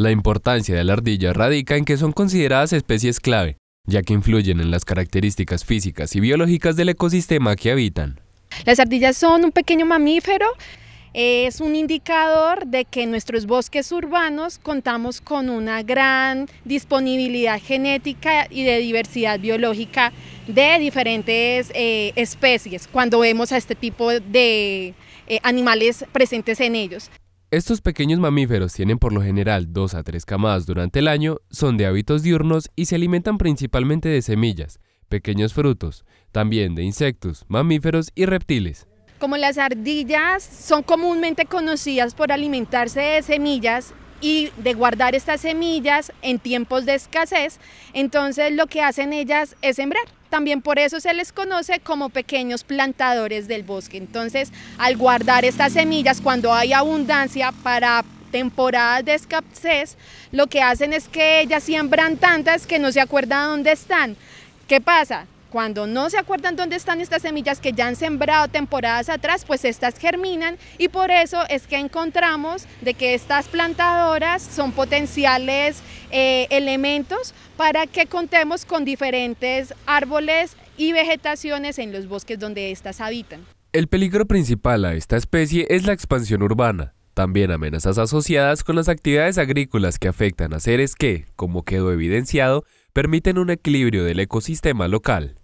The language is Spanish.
La importancia de la ardilla radica en que son consideradas especies clave, ya que influyen en las características físicas y biológicas del ecosistema que habitan. Las ardillas son un pequeño mamífero es un indicador de que en nuestros bosques urbanos contamos con una gran disponibilidad genética y de diversidad biológica de diferentes eh, especies cuando vemos a este tipo de eh, animales presentes en ellos. Estos pequeños mamíferos tienen por lo general dos a tres camadas durante el año, son de hábitos diurnos y se alimentan principalmente de semillas, pequeños frutos, también de insectos, mamíferos y reptiles. Como las ardillas son comúnmente conocidas por alimentarse de semillas y de guardar estas semillas en tiempos de escasez, entonces lo que hacen ellas es sembrar. También por eso se les conoce como pequeños plantadores del bosque. Entonces, al guardar estas semillas cuando hay abundancia para temporadas de escasez, lo que hacen es que ellas siembran tantas que no se acuerda dónde están. ¿Qué pasa? Cuando no se acuerdan dónde están estas semillas que ya han sembrado temporadas atrás, pues estas germinan y por eso es que encontramos de que estas plantadoras son potenciales eh, elementos para que contemos con diferentes árboles y vegetaciones en los bosques donde estas habitan. El peligro principal a esta especie es la expansión urbana, también amenazas asociadas con las actividades agrícolas que afectan a seres que, como quedó evidenciado, permiten un equilibrio del ecosistema local.